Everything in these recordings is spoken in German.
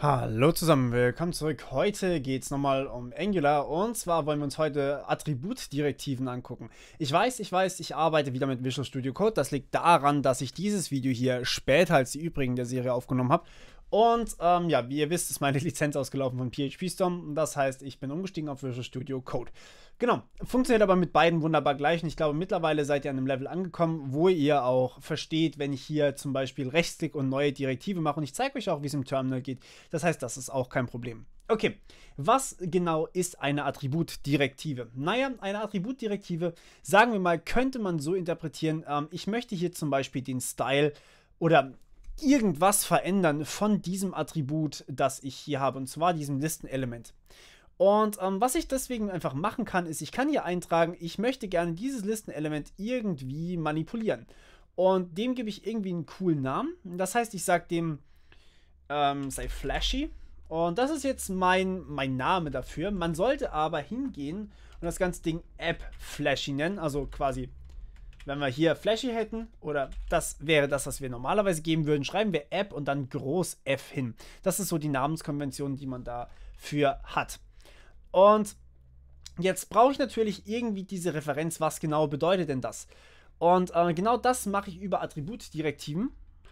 Hallo zusammen, willkommen zurück. Heute geht es nochmal um Angular und zwar wollen wir uns heute Attributdirektiven angucken. Ich weiß, ich weiß, ich arbeite wieder mit Visual Studio Code. Das liegt daran, dass ich dieses Video hier später als die übrigen der Serie aufgenommen habe und ähm, ja, wie ihr wisst, ist meine Lizenz ausgelaufen von PHP Storm. Das heißt, ich bin umgestiegen auf Visual Studio Code. Genau, funktioniert aber mit beiden wunderbar gleich. Und ich glaube, mittlerweile seid ihr an einem Level angekommen, wo ihr auch versteht, wenn ich hier zum Beispiel Rechtsklick und neue Direktive mache. Und ich zeige euch auch, wie es im Terminal geht. Das heißt, das ist auch kein Problem. Okay, was genau ist eine Attributdirektive? Naja, eine Attributdirektive, sagen wir mal, könnte man so interpretieren. Ähm, ich möchte hier zum Beispiel den Style oder irgendwas verändern von diesem Attribut, das ich hier habe, und zwar diesem Listenelement. Und ähm, was ich deswegen einfach machen kann, ist, ich kann hier eintragen, ich möchte gerne dieses Listenelement irgendwie manipulieren. Und dem gebe ich irgendwie einen coolen Namen. Das heißt, ich sage dem, ähm, sei flashy. Und das ist jetzt mein, mein Name dafür. Man sollte aber hingehen und das ganze Ding App Flashy nennen, also quasi wenn wir hier Flashy hätten, oder das wäre das, was wir normalerweise geben würden, schreiben wir App und dann groß F hin. Das ist so die Namenskonvention, die man dafür hat. Und jetzt brauche ich natürlich irgendwie diese Referenz, was genau bedeutet denn das? Und äh, genau das mache ich über Attributdirektiven.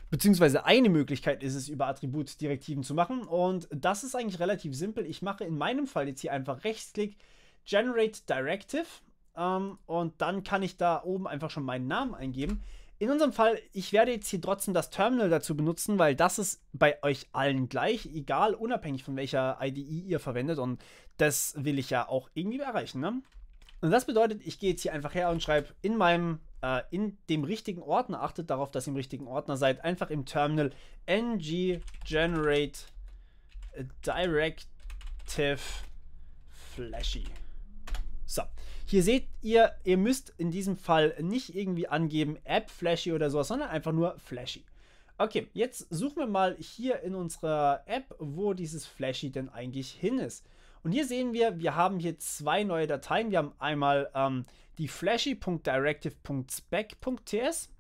Beziehungsweise eine Möglichkeit ist es, über Attributdirektiven zu machen. Und das ist eigentlich relativ simpel. Ich mache in meinem Fall jetzt hier einfach Rechtsklick, Generate Directive. Ähm, und dann kann ich da oben einfach schon meinen Namen eingeben. In unserem Fall, ich werde jetzt hier trotzdem das Terminal dazu benutzen, weil das ist bei euch allen gleich, egal, unabhängig von welcher IDE ihr verwendet. Und das will ich ja auch irgendwie erreichen. Ne? Und das bedeutet, ich gehe jetzt hier einfach her und schreibe in meinem, äh, in dem richtigen Ordner, achtet darauf, dass ihr im richtigen Ordner seid, einfach im Terminal ng generate directive flashy. So, hier seht ihr, ihr müsst in diesem Fall nicht irgendwie angeben App Flashy oder sowas, sondern einfach nur Flashy. Okay, jetzt suchen wir mal hier in unserer App, wo dieses Flashy denn eigentlich hin ist. Und hier sehen wir, wir haben hier zwei neue Dateien. Wir haben einmal ähm, die flashy.directive.spec.ts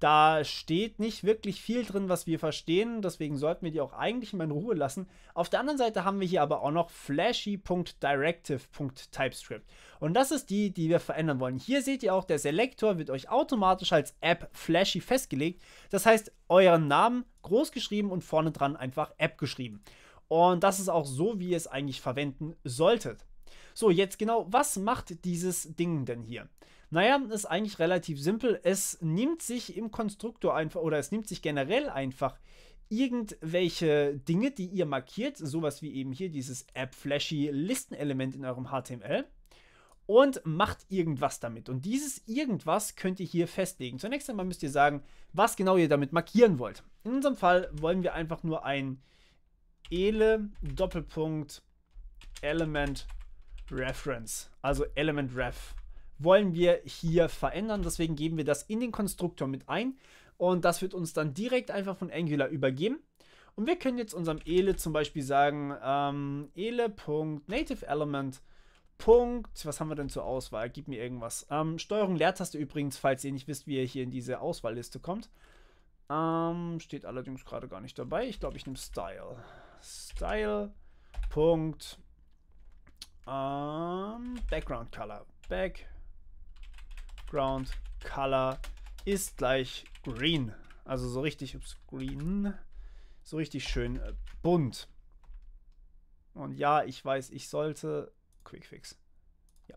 da steht nicht wirklich viel drin, was wir verstehen, deswegen sollten wir die auch eigentlich mal in Ruhe lassen. Auf der anderen Seite haben wir hier aber auch noch flashy.directive.typescript. Und das ist die, die wir verändern wollen. Hier seht ihr auch, der Selektor wird euch automatisch als App flashy festgelegt. Das heißt, euren Namen groß geschrieben und vorne dran einfach App geschrieben. Und das ist auch so, wie ihr es eigentlich verwenden solltet. So, jetzt genau, was macht dieses Ding denn hier? Naja, ist eigentlich relativ simpel. Es nimmt sich im Konstruktor einfach oder es nimmt sich generell einfach irgendwelche Dinge, die ihr markiert, sowas wie eben hier dieses App-Flashy listen element in eurem HTML und macht irgendwas damit. Und dieses irgendwas könnt ihr hier festlegen. Zunächst einmal müsst ihr sagen, was genau ihr damit markieren wollt. In unserem Fall wollen wir einfach nur ein ele Doppelpunkt Element Reference, also Element Ref wollen wir hier verändern. Deswegen geben wir das in den Konstruktor mit ein und das wird uns dann direkt einfach von Angular übergeben. Und wir können jetzt unserem ele zum Beispiel sagen, ähm, ele.nativeElement. Punkt, was haben wir denn zur Auswahl? Gib mir irgendwas. Ähm, Steuerung Leertaste übrigens, falls ihr nicht wisst, wie ihr hier in diese Auswahlliste kommt. Ähm, steht allerdings gerade gar nicht dabei. Ich glaube, ich nehme Style. Style. Punkt. Ähm, Background Color. Back. Ground Color ist gleich Green. Also so richtig, ups, Green, so richtig schön äh, bunt. Und ja, ich weiß, ich sollte, Quickfix. Ja,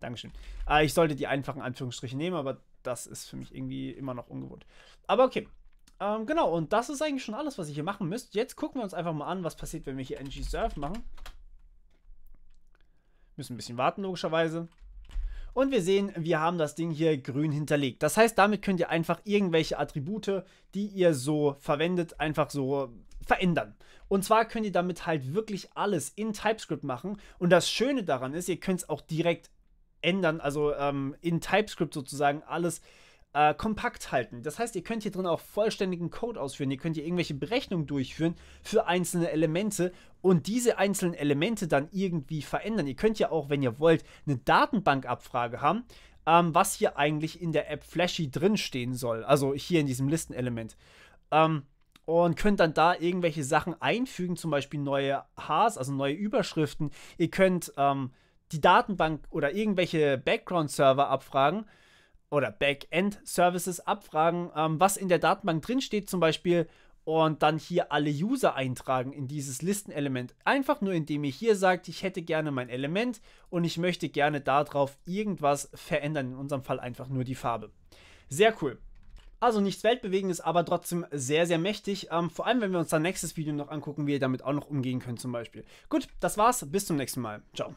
Dankeschön. Äh, ich sollte die einfachen Anführungsstriche nehmen, aber das ist für mich irgendwie immer noch ungewohnt. Aber okay. Ähm, genau, und das ist eigentlich schon alles, was ich hier machen müsste. Jetzt gucken wir uns einfach mal an, was passiert, wenn wir hier ng-surf machen. Müssen ein bisschen warten, logischerweise. Und wir sehen, wir haben das Ding hier grün hinterlegt. Das heißt, damit könnt ihr einfach irgendwelche Attribute, die ihr so verwendet, einfach so verändern. Und zwar könnt ihr damit halt wirklich alles in TypeScript machen. Und das Schöne daran ist, ihr könnt es auch direkt ändern, also ähm, in TypeScript sozusagen alles äh, kompakt halten. Das heißt, ihr könnt hier drin auch vollständigen Code ausführen. Ihr könnt hier irgendwelche Berechnungen durchführen für einzelne Elemente und diese einzelnen Elemente dann irgendwie verändern. Ihr könnt ja auch, wenn ihr wollt, eine Datenbankabfrage haben, ähm, was hier eigentlich in der App Flashy drinstehen soll. Also hier in diesem Listenelement. Ähm, und könnt dann da irgendwelche Sachen einfügen, zum Beispiel neue Haars, also neue Überschriften. Ihr könnt ähm, die Datenbank oder irgendwelche Background-Server abfragen oder Backend-Services abfragen, ähm, was in der Datenbank drinsteht zum Beispiel und dann hier alle User eintragen in dieses Listenelement. Einfach nur indem ihr hier sagt, ich hätte gerne mein Element und ich möchte gerne darauf irgendwas verändern, in unserem Fall einfach nur die Farbe. Sehr cool. Also nichts Weltbewegendes, aber trotzdem sehr, sehr mächtig. Ähm, vor allem, wenn wir uns dann nächstes Video noch angucken, wie ihr damit auch noch umgehen könnt zum Beispiel. Gut, das war's. Bis zum nächsten Mal. Ciao.